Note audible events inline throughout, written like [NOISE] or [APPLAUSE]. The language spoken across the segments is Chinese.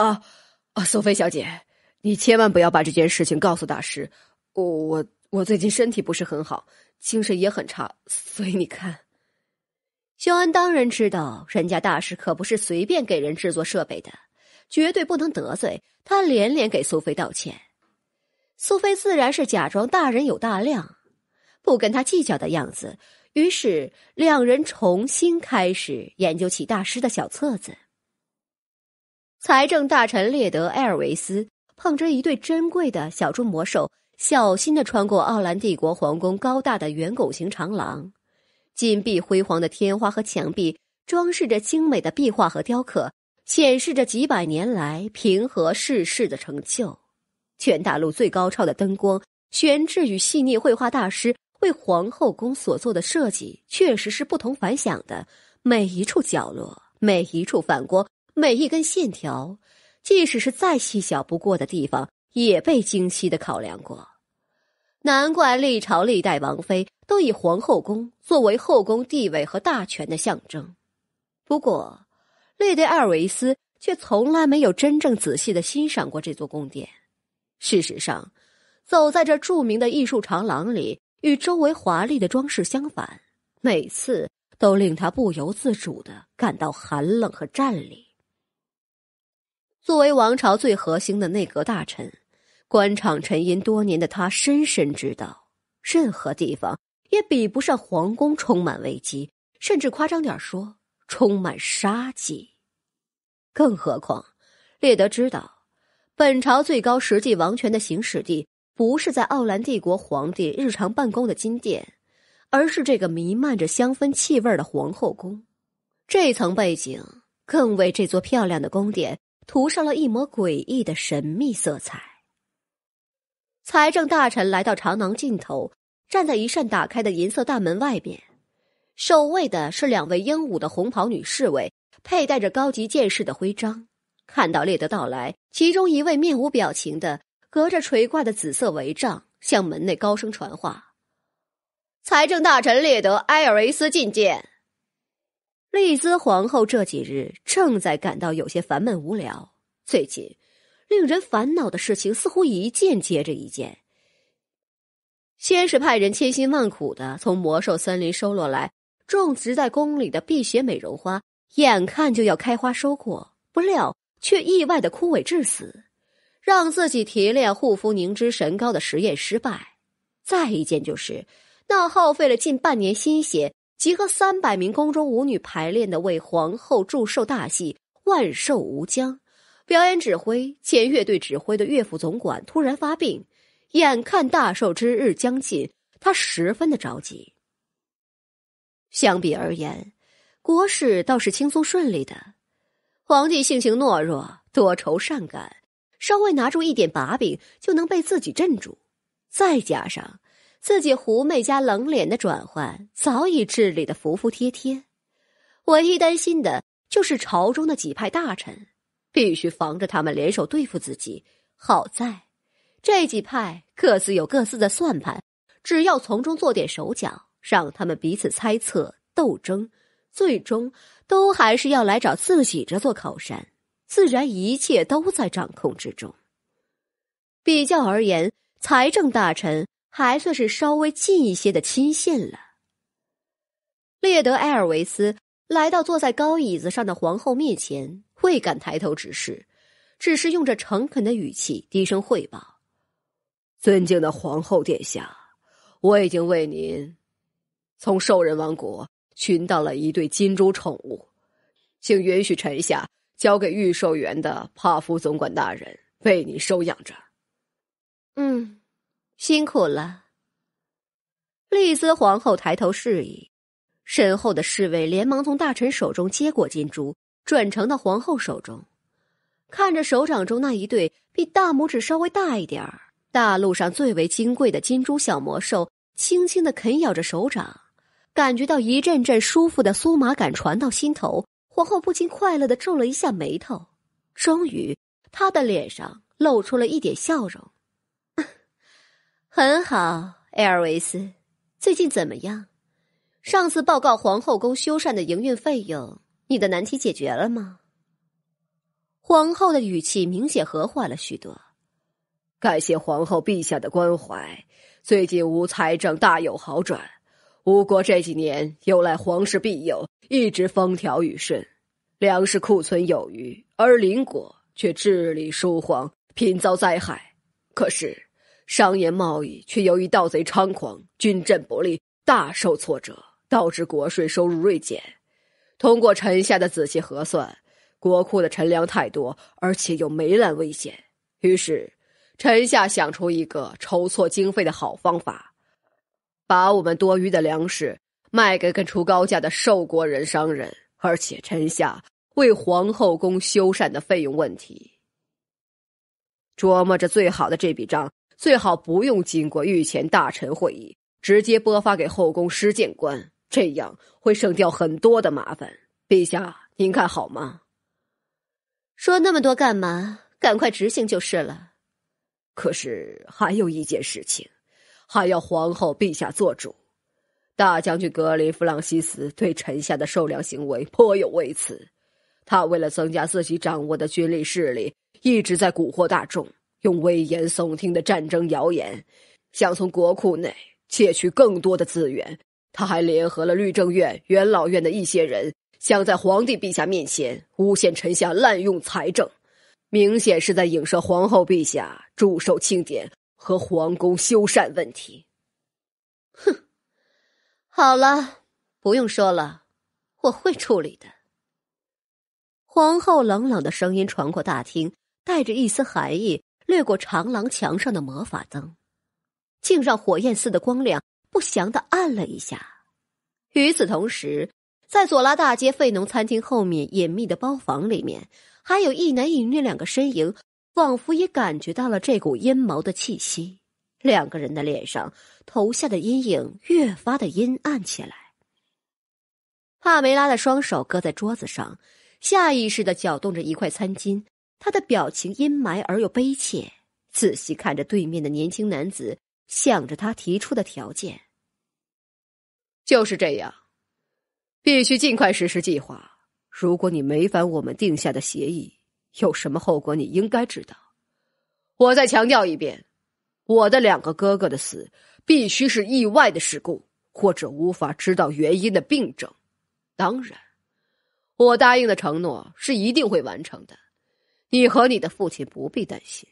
啊啊，苏菲小姐，你千万不要把这件事情告诉大师。我我我最近身体不是很好，精神也很差，所以你看，肖恩当然知道，人家大师可不是随便给人制作设备的，绝对不能得罪他。连连给苏菲道歉，苏菲自然是假装大人有大量，不跟他计较的样子。于是两人重新开始研究起大师的小册子。财政大臣列德埃尔维斯捧着一对珍贵的小猪魔兽，小心的穿过奥兰帝国皇宫高大的圆拱形长廊。金碧辉煌的天花和墙壁装饰着精美的壁画和雕刻，显示着几百年来平和世事的成就。全大陆最高超的灯光、悬置与细腻绘画大师为皇后宫所做的设计，确实是不同凡响的。每一处角落，每一处反光。每一根线条，即使是再细小不过的地方，也被精细的考量过。难怪历朝历代王妃都以皇后宫作为后宫地位和大权的象征。不过，列德艾维斯却从来没有真正仔细的欣赏过这座宫殿。事实上，走在这著名的艺术长廊里，与周围华丽的装饰相反，每次都令他不由自主的感到寒冷和战栗。作为王朝最核心的内阁大臣，官场沉吟多年的他深深知道，任何地方也比不上皇宫充满危机，甚至夸张点说，充满杀机。更何况，列德知道，本朝最高实际王权的行使地不是在奥兰帝国皇帝日常办公的金殿，而是这个弥漫着香氛气味的皇后宫。这层背景更为这座漂亮的宫殿。涂上了一抹诡异的神秘色彩。财政大臣来到长廊尽头，站在一扇打开的银色大门外边。守卫的是两位英武的红袍女侍卫，佩戴着高级剑士的徽章。看到列德到来，其中一位面无表情的，隔着垂挂的紫色帷帐，向门内高声传话：“财政大臣列德·埃尔维斯觐见。”丽兹皇后这几日正在感到有些烦闷无聊。最近，令人烦恼的事情似乎一件接着一件。先是派人千辛万苦的从魔兽森林收罗来种植在宫里的碧血美容花，眼看就要开花收获，不料却意外的枯萎致死，让自己提炼护肤凝脂神膏的实验失败。再一件就是，那耗费了近半年心血。集合三百名宫中舞女排练的为皇后祝寿大戏《万寿无疆》，表演指挥兼乐队指挥的乐府总管突然发病，眼看大寿之日将近，他十分的着急。相比而言，国事倒是轻松顺利的。皇帝性情懦弱，多愁善感，稍微拿住一点把柄就能被自己镇住，再加上。自己狐媚加冷脸的转换早已治理的服服帖帖，唯一担心的就是朝中的几派大臣，必须防着他们联手对付自己。好在，这几派各自有各自的算盘，只要从中做点手脚，让他们彼此猜测斗争，最终都还是要来找自己这座靠山，自然一切都在掌控之中。比较而言，财政大臣。还算是稍微近一些的亲信了。列德埃尔维斯来到坐在高椅子上的皇后面前，未敢抬头直视，只是用着诚恳的语气低声汇报：“尊敬的皇后殿下，我已经为您从兽人王国寻到了一对金猪宠物，请允许臣下交给御兽园的帕夫总管大人为您收养着。”嗯。辛苦了，丽丝皇后抬头示意，身后的侍卫连忙从大臣手中接过金珠，转呈到皇后手中。看着手掌中那一对比大拇指稍微大一点儿、大陆上最为金贵的金珠小魔兽，轻轻的啃咬着手掌，感觉到一阵阵舒服的酥麻感传到心头，皇后不禁快乐的皱了一下眉头。终于，她的脸上露出了一点笑容。很好，艾尔维斯，最近怎么样？上次报告皇后宫修缮的营运费用，你的难题解决了吗？皇后的语气明显和缓了许多。感谢皇后陛下的关怀，最近吴财政大有好转。吴国这几年有赖皇室庇佑，一直风调雨顺，粮食库存有余，而邻国却治理疏荒，频遭灾害。可是。商业贸易却由于盗贼猖狂、军政不利，大受挫折，导致国税收入锐减。通过臣下的仔细核算，国库的陈粮太多，而且有霉烂危险。于是，臣下想出一个筹措经费的好方法：把我们多余的粮食卖给肯出高价的寿国人商人。而且，臣下为皇后宫修缮的费用问题，琢磨着最好的这笔账。最好不用经过御前大臣会议，直接拨发给后宫施箭官，这样会省掉很多的麻烦。陛下，您看好吗？说那么多干嘛？赶快执行就是了。可是还有一件事情，还要皇后陛下做主。大将军格林弗朗西斯对臣下的受粮行为颇有微词，他为了增加自己掌握的军力势力，一直在蛊惑大众。用危言耸听的战争谣言，想从国库内窃取更多的资源。他还联合了律政院、元老院的一些人，想在皇帝陛下面前诬陷臣下滥用财政，明显是在影射皇后陛下驻守庆典和皇宫修缮问题。哼，好了，不用说了，我会处理的。皇后冷冷的声音传过大厅，带着一丝寒意。掠过长廊墙上的魔法灯，竟让火焰似的光亮不祥的暗了一下。与此同时，在左拉大街费农餐厅后面隐秘的包房里面，还有一男一女两个身影，仿佛也感觉到了这股阴谋的气息。两个人的脸上投下的阴影越发的阴暗起来。帕梅拉的双手搁在桌子上，下意识的搅动着一块餐巾。他的表情阴霾而又悲切，仔细看着对面的年轻男子向着他提出的条件。就是这样，必须尽快实施计划。如果你违反我们定下的协议，有什么后果你应该知道。我再强调一遍，我的两个哥哥的死必须是意外的事故或者无法知道原因的病症。当然，我答应的承诺是一定会完成的。你和你的父亲不必担心。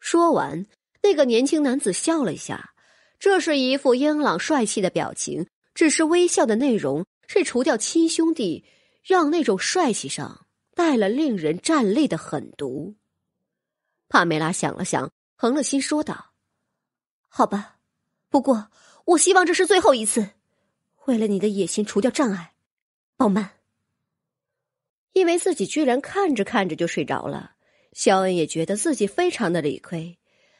说完，那个年轻男子笑了一下，这是一副英朗帅气的表情，只是微笑的内容是除掉亲兄弟，让那种帅气上带了令人战栗的狠毒。帕梅拉想了想，横了心说道：“好吧，不过我希望这是最后一次，为了你的野心除掉障碍，鲍曼。”因为自己居然看着看着就睡着了，肖恩也觉得自己非常的理亏。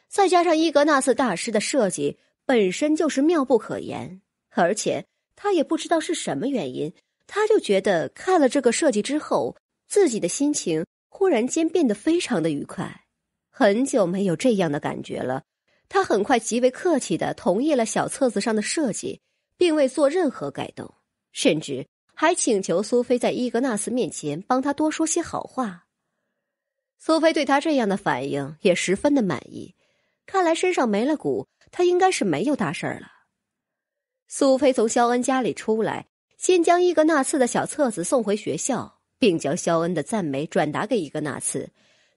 再加上伊格纳斯大师的设计本身就是妙不可言，而且他也不知道是什么原因，他就觉得看了这个设计之后，自己的心情忽然间变得非常的愉快。很久没有这样的感觉了，他很快极为客气的同意了小册子上的设计，并未做任何改动，甚至。还请求苏菲在伊格纳斯面前帮他多说些好话。苏菲对他这样的反应也十分的满意，看来身上没了骨，他应该是没有大事儿了。苏菲从肖恩家里出来，先将伊格纳斯的小册子送回学校，并将肖恩的赞美转达给伊格纳斯，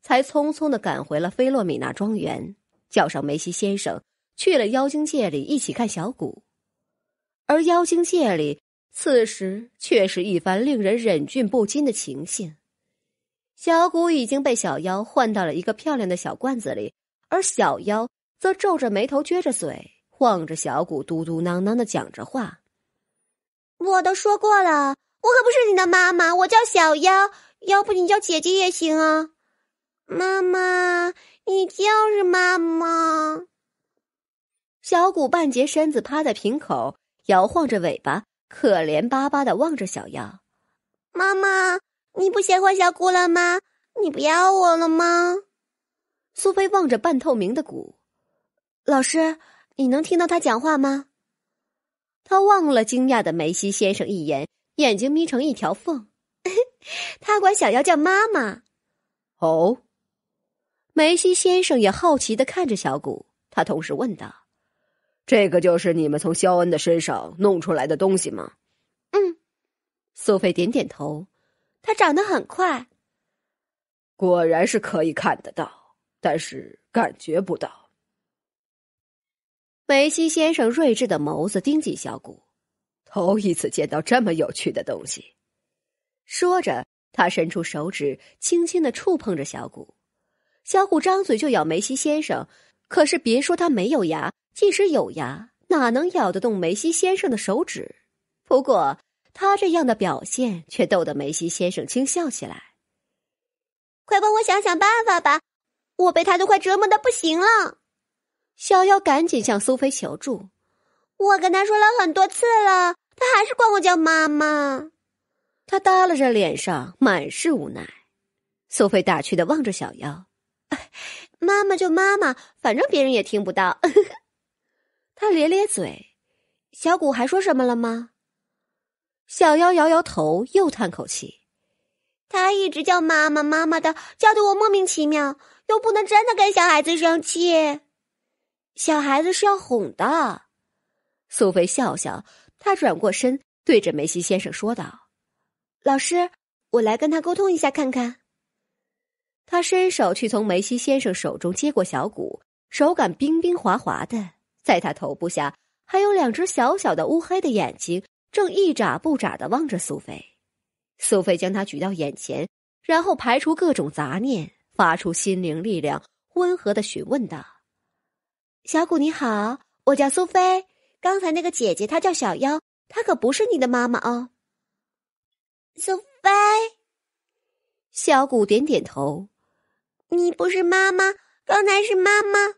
才匆匆的赶回了菲洛米娜庄园，叫上梅西先生去了妖精界里一起看小骨，而妖精界里。此时却是一番令人忍俊不禁的情形。小骨已经被小妖换到了一个漂亮的小罐子里，而小妖则皱着眉头、撅着嘴，望着小骨嘟嘟囔囔的讲着话：“我都说过了，我可不是你的妈妈，我叫小妖，要不你叫姐姐也行啊。”“妈妈，你就是妈妈。”小骨半截身子趴在瓶口，摇晃着尾巴。可怜巴巴的望着小妖，妈妈，你不喜欢小姑了吗？你不要我了吗？苏菲望着半透明的鼓，老师，你能听到他讲话吗？他望了惊讶的梅西先生一眼，眼睛眯成一条缝。[LAUGHS] 他管小妖叫妈妈。哦，梅西先生也好奇的看着小鼓，他同时问道。这个就是你们从肖恩的身上弄出来的东西吗？嗯，苏菲点点头。他长得很快，果然是可以看得到，但是感觉不到。梅西先生睿智的眸子盯紧小谷，头一次见到这么有趣的东西。说着，他伸出手指，轻轻的触碰着小谷。小谷张嘴就咬梅西先生，可是别说他没有牙。即使有牙，哪能咬得动梅西先生的手指？不过他这样的表现却逗得梅西先生轻笑起来。快帮我想想办法吧，我被他都快折磨的不行了！小妖赶紧向苏菲求助。我跟他说了很多次了，他还是管我叫妈妈。他耷拉着脸上满是无奈。苏菲打趣的望着小妖：“ [LAUGHS] 妈妈就妈妈，反正别人也听不到。[LAUGHS] ”他咧咧嘴，小谷还说什么了吗？小妖摇摇头，又叹口气。他一直叫妈妈妈妈的，叫得我莫名其妙，又不能真的跟小孩子生气。小孩子是要哄的。苏菲笑笑，她转过身，对着梅西先生说道：“老师，我来跟他沟通一下看看。”他伸手去从梅西先生手中接过小鼓，手感冰冰滑滑的。在他头部下，还有两只小小的乌黑的眼睛，正一眨不眨的望着苏菲。苏菲将他举到眼前，然后排除各种杂念，发出心灵力量，温和的询问道：“小谷，你好，我叫苏菲。刚才那个姐姐，她叫小妖，她可不是你的妈妈哦。”苏菲，小谷点点头：“你不是妈妈，刚才是妈妈。”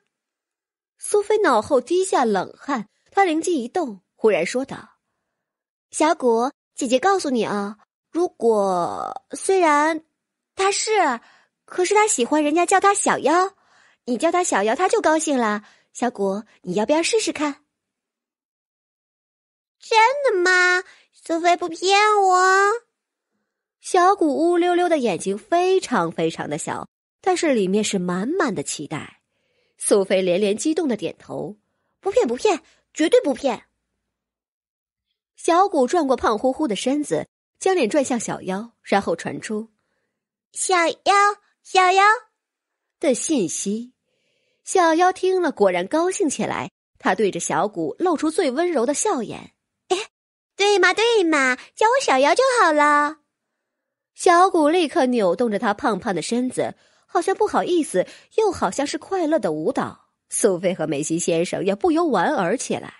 苏菲脑后滴下冷汗，她灵机一动，忽然说道：“小谷姐姐，告诉你啊，如果虽然他是，可是他喜欢人家叫他小妖，你叫他小妖，他就高兴了。小谷，你要不要试试看？”真的吗？苏菲不骗我。小谷乌溜溜的眼睛非常非常的小，但是里面是满满的期待。苏菲连连激动的点头，不骗不骗，绝对不骗。小谷转过胖乎乎的身子，将脸转向小妖，然后传出“小妖小妖”的信息。小妖听了，果然高兴起来，他对着小谷露出最温柔的笑颜。哎，对嘛对嘛，叫我小妖就好了。小谷立刻扭动着他胖胖的身子。好像不好意思，又好像是快乐的舞蹈。苏菲和梅西先生也不由莞尔起来。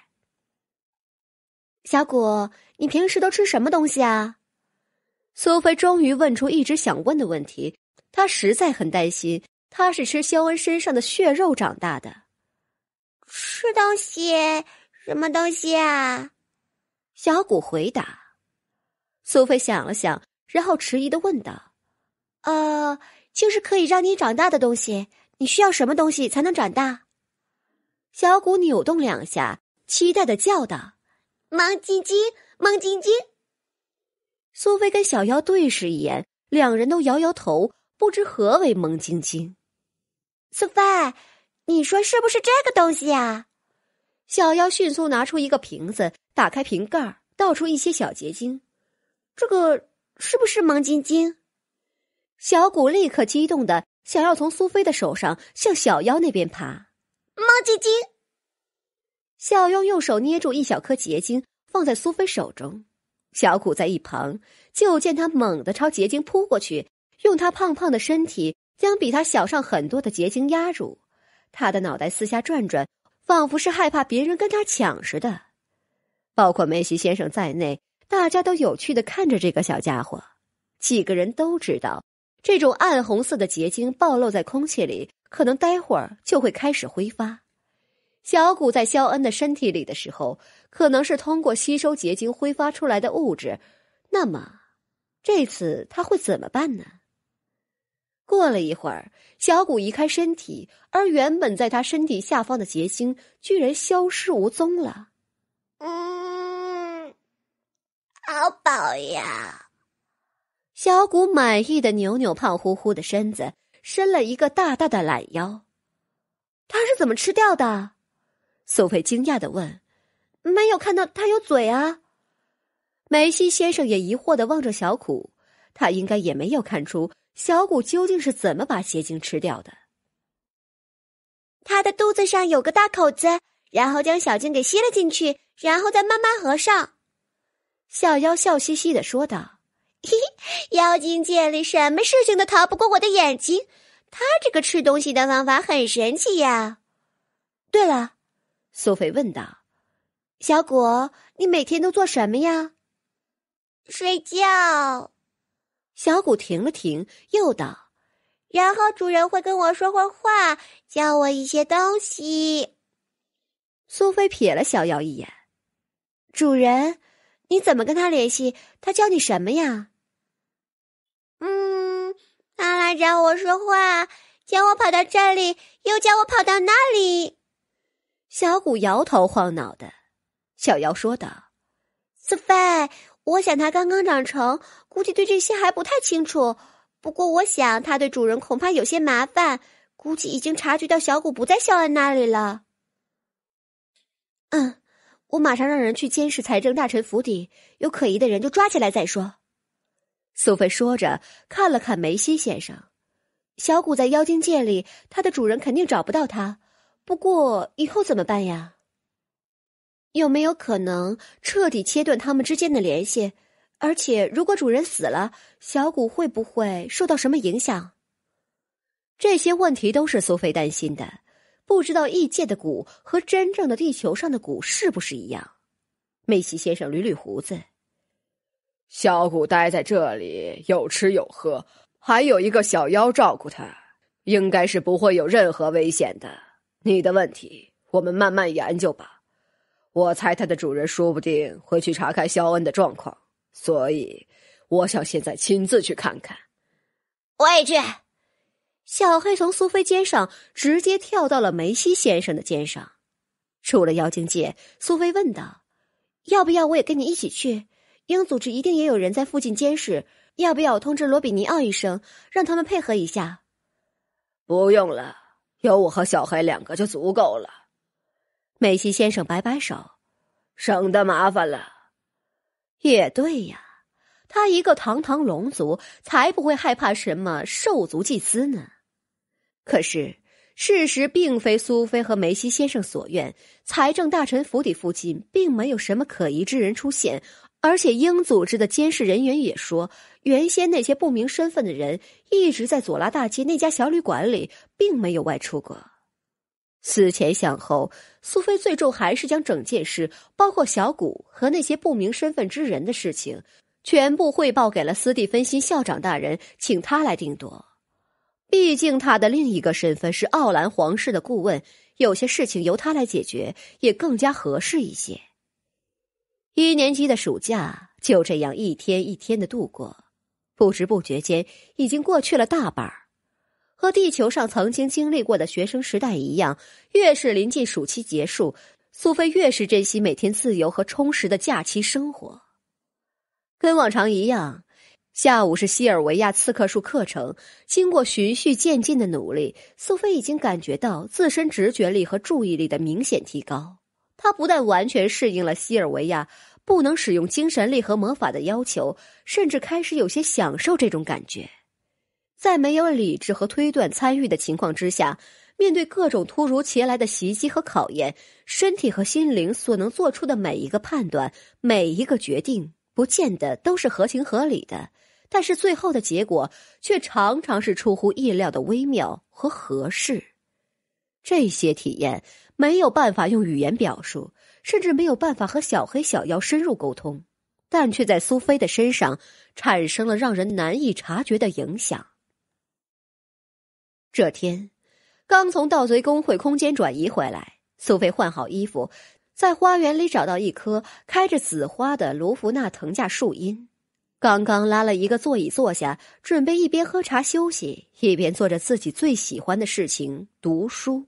小谷，你平时都吃什么东西啊？苏菲终于问出一直想问的问题。她实在很担心，她是吃肖恩身上的血肉长大的。吃东西？什么东西啊？小谷回答。苏菲想了想，然后迟疑的问道：“呃。”就是可以让你长大的东西。你需要什么东西才能长大？小骨扭动两下，期待的叫道：“萌晶晶，萌晶晶。”苏菲跟小妖对视一眼，两人都摇摇头，不知何为萌晶晶。苏菲，你说是不是这个东西啊？小妖迅速拿出一个瓶子，打开瓶盖，倒出一些小结晶。这个是不是萌晶晶？小谷立刻激动的想要从苏菲的手上向小妖那边爬。猫结晶。小妖用手捏住一小颗结晶，放在苏菲手中。小谷在一旁就见他猛地朝结晶扑过去，用他胖胖的身体将比他小上很多的结晶压住。他的脑袋四下转转，仿佛是害怕别人跟他抢似的。包括梅西先生在内，大家都有趣的看着这个小家伙。几个人都知道。这种暗红色的结晶暴露在空气里，可能待会儿就会开始挥发。小骨在肖恩的身体里的时候，可能是通过吸收结晶挥发出来的物质。那么，这次他会怎么办呢？过了一会儿，小骨移开身体，而原本在他身体下方的结晶居然消失无踪了。嗯，好饱呀。小谷满意的扭扭胖乎乎的身子，伸了一个大大的懒腰。他是怎么吃掉的？苏菲惊讶的问：“没有看到他有嘴啊？”梅西先生也疑惑的望着小谷，他应该也没有看出小谷究竟是怎么把邪精吃掉的。他的肚子上有个大口子，然后将小精给吸了进去，然后再慢慢合上。小妖笑嘻嘻的说道。嘿嘿，妖精界里什么事情都逃不过我的眼睛。他这个吃东西的方法很神奇呀。对了，苏菲问道：“小果，你每天都做什么呀？”睡觉。小果停了停，又道：“然后主人会跟我说会话，教我一些东西。”苏菲瞥了小妖一眼：“主人。”你怎么跟他联系？他教你什么呀？嗯，他来找我说话，叫我跑到这里，又叫我跑到那里。小谷摇头晃脑的，小妖说道：“苏菲，我想他刚刚长成，估计对这些还不太清楚。不过，我想他对主人恐怕有些麻烦，估计已经察觉到小谷不在肖恩那里了。”嗯。我马上让人去监视财政大臣府邸，有可疑的人就抓起来再说。苏菲说着，看了看梅西先生。小谷在妖精界里，它的主人肯定找不到它。不过以后怎么办呀？有没有可能彻底切断他们之间的联系？而且，如果主人死了，小谷会不会受到什么影响？这些问题都是苏菲担心的。不知道异界的蛊和真正的地球上的蛊是不是一样？梅西先生捋捋胡子，小蛊待在这里有吃有喝，还有一个小妖照顾他，应该是不会有任何危险的。你的问题，我们慢慢研究吧。我猜它的主人说不定会去查看肖恩的状况，所以我想现在亲自去看看。我也去。小黑从苏菲肩上直接跳到了梅西先生的肩上。出了妖精界，苏菲问道：“要不要我也跟你一起去？英组织一定也有人在附近监视，要不要通知罗比尼奥一声，让他们配合一下？”“不用了，有我和小黑两个就足够了。”梅西先生摆摆手，“省得麻烦了。”“也对呀，他一个堂堂龙族，才不会害怕什么兽族祭司呢。”可是，事实并非苏菲和梅西先生所愿。财政大臣府邸附近并没有什么可疑之人出现，而且英组织的监视人员也说，原先那些不明身份的人一直在左拉大街那家小旅馆里，并没有外出过。思前想后，苏菲最终还是将整件事，包括小谷和那些不明身份之人的事情，全部汇报给了斯蒂芬西校长大人，请他来定夺。毕竟，他的另一个身份是奥兰皇室的顾问，有些事情由他来解决也更加合适一些。一年级的暑假就这样一天一天的度过，不知不觉间已经过去了大半儿。和地球上曾经经历过的学生时代一样，越是临近暑期结束，苏菲越是珍惜每天自由和充实的假期生活。跟往常一样。下午是西尔维亚刺客术课程。经过循序渐进的努力，苏菲已经感觉到自身直觉力和注意力的明显提高。她不但完全适应了西尔维亚不能使用精神力和魔法的要求，甚至开始有些享受这种感觉。在没有理智和推断参与的情况之下，面对各种突如其来的袭击和考验，身体和心灵所能做出的每一个判断、每一个决定，不见得都是合情合理的。但是最后的结果却常常是出乎意料的微妙和合适。这些体验没有办法用语言表述，甚至没有办法和小黑小妖深入沟通，但却在苏菲的身上产生了让人难以察觉的影响。这天，刚从盗贼工会空间转移回来，苏菲换好衣服，在花园里找到一棵开着紫花的罗浮纳藤架树荫。刚刚拉了一个座椅坐下，准备一边喝茶休息，一边做着自己最喜欢的事情——读书。